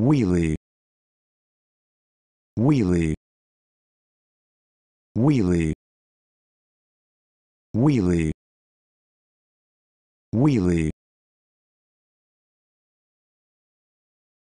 wheelie wheelie wheelie wheelie wheelie